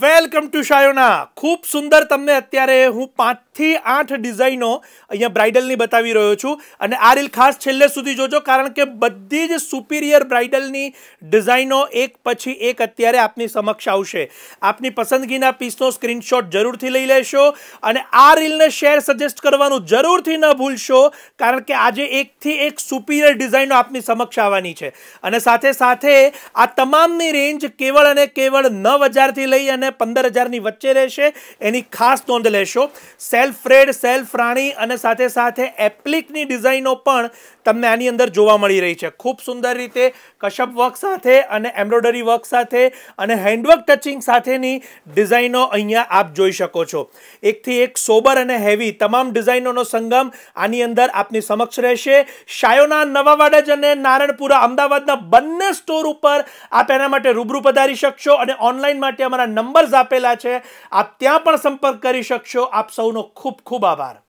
welcome to શાયોના ખૂબ સુંદર તમને અત્યારે હું પાંચ થી આઠ ડિઝાઇનો અહીંયા બ્રાઇડલની બતાવી રહ્યો છું અને આ રીલ ખાસ છેલ્લે સુધી જોજો કારણ કે બધી જ સુપિરિયર બ્રાઇડલની ડિઝાઇનો એક પછી એક અત્યારે આપની સમક્ષ આવશે આપની પસંદગીના પીસનો સ્ક્રીનશોટ જરૂરથી લઈ લેશો અને આ રીલને શેર સજેસ્ટ કરવાનું જરૂરથી ન ભૂલશો કારણ કે આજે એકથી એક સુપિરિયર ડિઝાઇનો આપની સમક્ષ આવવાની છે અને સાથે સાથે આ તમામની રેન્જ કેવળ અને કેવળ નવ હજારથી લઈ અને પંદર હજારની વચ્ચે રહેશે એની ખાસ નોંધ લેશો સેલ સેલ્ફ થ્રેડ સેલ્ફ રાણી અને સાથે સાથે એપ્લિકની ડિઝાઇનો પણ તમને આની અંદર જોવા મળી રહી છે ખૂબ સુંદર રીતે કશપ વર્ક સાથે અને એમ્બ્રોડરી વર્ક સાથે અને હેન્ડવર્ક ટચિંગ સાથેની ડિઝાઇનો અહીંયા આપ જોઈ શકો છો એકથી એક સોબર અને હેવી તમામ ડિઝાઇનોનો સંગમ આની અંદર આપની સમક્ષ રહેશે શાયોના નવાવાડજ અને નારણપુરા અમદાવાદના બંને સ્ટોર ઉપર આપ એના માટે રૂબરૂ પધારી શકશો અને ઓનલાઈન માટે અમારા નંબર્સ આપેલા છે આપ ત્યાં પણ સંપર્ક કરી શકશો આપ સૌનો खूब खूब आभार